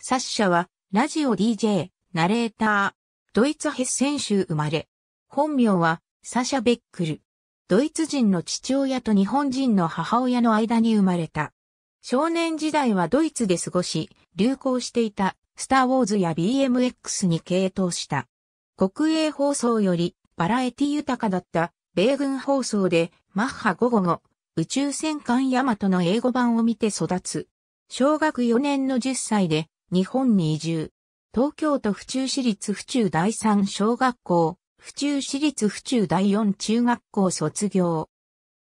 サッシャは、ラジオ DJ、ナレーター、ドイツヘッセン州生まれ。本名は、サシャ・ベックル。ドイツ人の父親と日本人の母親の間に生まれた。少年時代はドイツで過ごし、流行していた、スター・ウォーズや BMX に傾倒した。国営放送より、バラエティ豊かだった、米軍放送で、マッハ5後の宇宙戦艦ヤマトの英語版を見て育つ。小学4年の10歳で、日本に移住。東京都府中市立府中第三小学校、府中市立府中第四中学校卒業。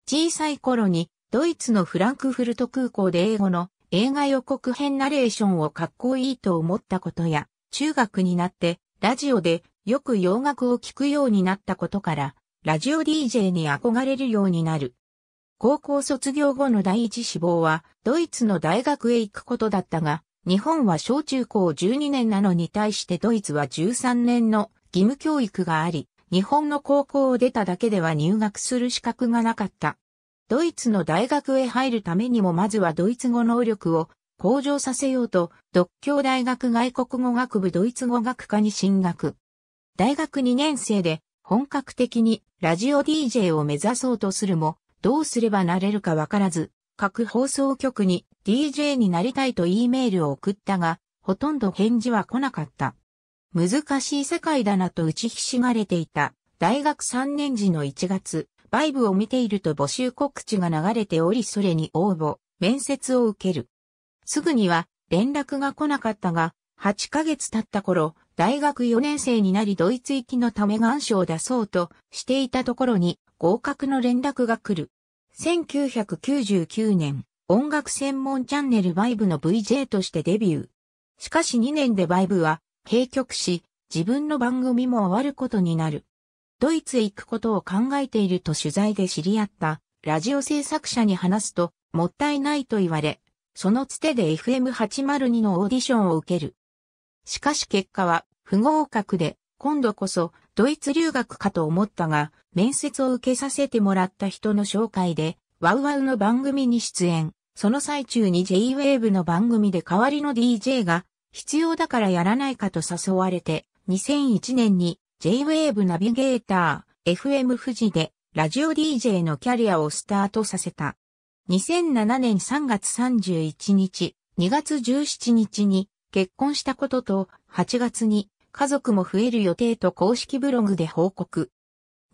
小さい頃にドイツのフランクフルト空港で英語の映画予告編ナレーションをかっこいいと思ったことや、中学になってラジオでよく洋楽を聴くようになったことから、ラジオ DJ に憧れるようになる。高校卒業後の第一志望は、ドイツの大学へ行くことだったが、日本は小中高12年なのに対してドイツは13年の義務教育があり、日本の高校を出ただけでは入学する資格がなかった。ドイツの大学へ入るためにもまずはドイツ語能力を向上させようと、独協大学外国語学部ドイツ語学科に進学。大学2年生で本格的にラジオ DJ を目指そうとするも、どうすればなれるかわからず、各放送局に DJ になりたいと E メールを送ったが、ほとんど返事は来なかった。難しい世界だなと打ちひしがれていた。大学3年時の1月、バイブを見ていると募集告知が流れておりそれに応募、面接を受ける。すぐには連絡が来なかったが、8ヶ月経った頃、大学4年生になりドイツ行きのため願書を出そうとしていたところに合格の連絡が来る。1999年、音楽専門チャンネルバイブの VJ としてデビュー。しかし2年でバイブは閉局し、自分の番組も終わることになる。ドイツへ行くことを考えていると取材で知り合ったラジオ制作者に話すともったいないと言われ、そのつてで FM802 のオーディションを受ける。しかし結果は不合格で、今度こそドイツ留学かと思ったが、面接を受けさせてもらった人の紹介で、ワウワウの番組に出演。その最中に J-Wave の番組で代わりの DJ が必要だからやらないかと誘われて、2001年に J-Wave ナビゲーター FM 富士でラジオ DJ のキャリアをスタートさせた。2007年3月31日、2月17日に結婚したことと8月に家族も増える予定と公式ブログで報告。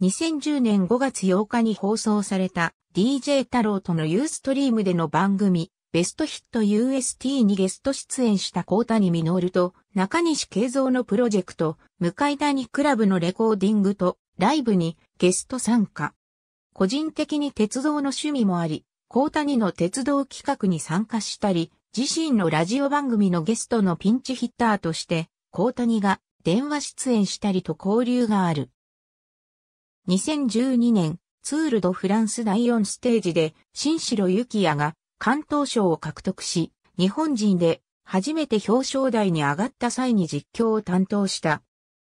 2010年5月8日に放送された DJ 太郎とのユーストリームでの番組ベストヒット UST にゲスト出演した高谷実と中西慶三のプロジェクト向谷クラブのレコーディングとライブにゲスト参加。個人的に鉄道の趣味もあり、高谷の鉄道企画に参加したり、自身のラジオ番組のゲストのピンチヒッターとして、高谷が電話出演したりと交流がある。2012年、ツール・ド・フランス第4ステージで、新城幸也が関東賞を獲得し、日本人で初めて表彰台に上がった際に実況を担当した。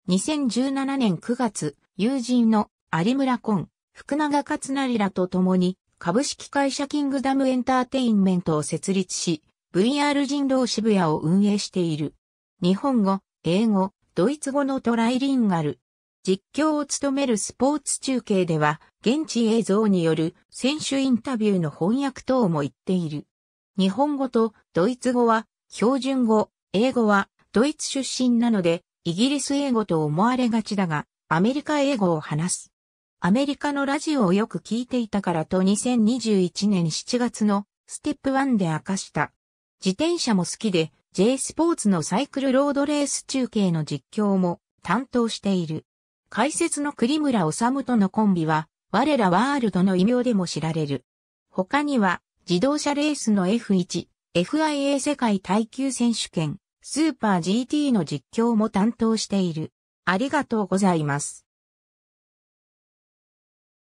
2017年9月、友人の有村昆、福永勝成らと共に、株式会社キングダムエンターテインメントを設立し、VR 人狼渋谷を運営している。日本語、英語、ドイツ語のトライリンガル。実況を務めるスポーツ中継では、現地映像による選手インタビューの翻訳等も言っている。日本語とドイツ語は標準語、英語はドイツ出身なので、イギリス英語と思われがちだが、アメリカ英語を話す。アメリカのラジオをよく聞いていたからと2021年7月のステップ1で明かした。自転車も好きで J スポーツのサイクルロードレース中継の実況も担当している。解説の栗村治とのコンビは、我らワールドの異名でも知られる。他には、自動車レースの F1、FIA 世界耐久選手権、スーパー GT の実況も担当している。ありがとうございます。